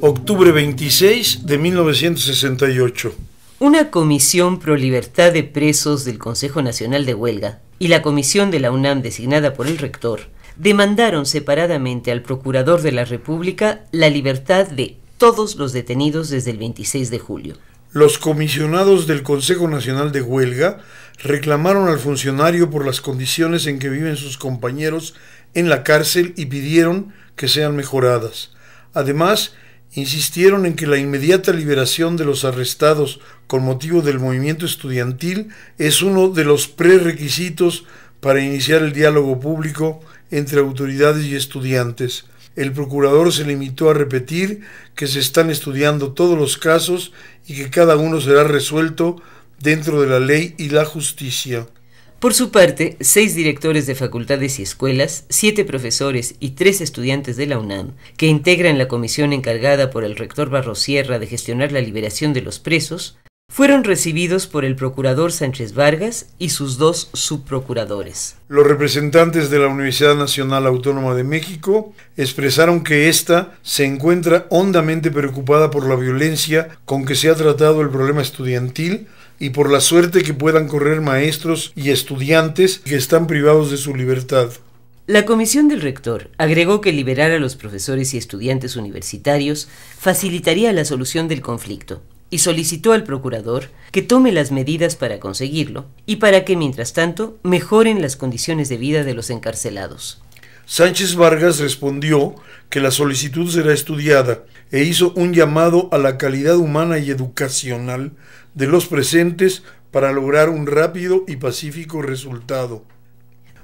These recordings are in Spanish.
Octubre 26 de 1968. Una comisión pro libertad de presos del Consejo Nacional de Huelga y la comisión de la UNAM designada por el rector demandaron separadamente al Procurador de la República la libertad de todos los detenidos desde el 26 de julio los comisionados del Consejo Nacional de Huelga reclamaron al funcionario por las condiciones en que viven sus compañeros en la cárcel y pidieron que sean mejoradas. Además, insistieron en que la inmediata liberación de los arrestados con motivo del movimiento estudiantil es uno de los prerequisitos para iniciar el diálogo público entre autoridades y estudiantes. El procurador se limitó a repetir que se están estudiando todos los casos y que cada uno será resuelto dentro de la ley y la justicia. Por su parte, seis directores de facultades y escuelas, siete profesores y tres estudiantes de la UNAM, que integran la comisión encargada por el rector Barrosierra de gestionar la liberación de los presos, fueron recibidos por el procurador Sánchez Vargas y sus dos subprocuradores. Los representantes de la Universidad Nacional Autónoma de México expresaron que ésta se encuentra hondamente preocupada por la violencia con que se ha tratado el problema estudiantil y por la suerte que puedan correr maestros y estudiantes que están privados de su libertad. La comisión del rector agregó que liberar a los profesores y estudiantes universitarios facilitaría la solución del conflicto, y solicitó al procurador que tome las medidas para conseguirlo y para que, mientras tanto, mejoren las condiciones de vida de los encarcelados. Sánchez Vargas respondió que la solicitud será estudiada e hizo un llamado a la calidad humana y educacional de los presentes para lograr un rápido y pacífico resultado.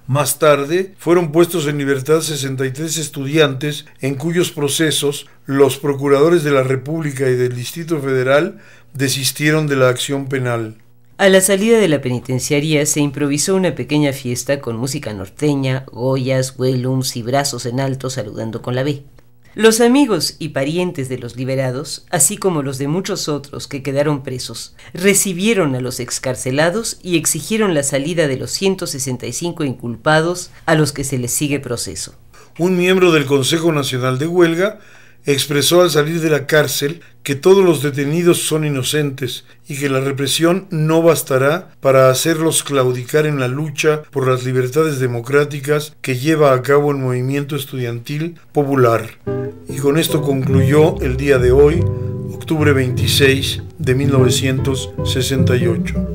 Más tarde fueron puestos en libertad 63 estudiantes en cuyos procesos los procuradores de la República y del Distrito Federal desistieron de la acción penal. A la salida de la penitenciaría se improvisó una pequeña fiesta con música norteña, goyas, huelums y brazos en alto saludando con la B. Los amigos y parientes de los liberados, así como los de muchos otros que quedaron presos, recibieron a los excarcelados y exigieron la salida de los 165 inculpados a los que se les sigue proceso. Un miembro del Consejo Nacional de Huelga expresó al salir de la cárcel que todos los detenidos son inocentes y que la represión no bastará para hacerlos claudicar en la lucha por las libertades democráticas que lleva a cabo el movimiento estudiantil popular. Y con esto concluyó el día de hoy, octubre 26 de 1968.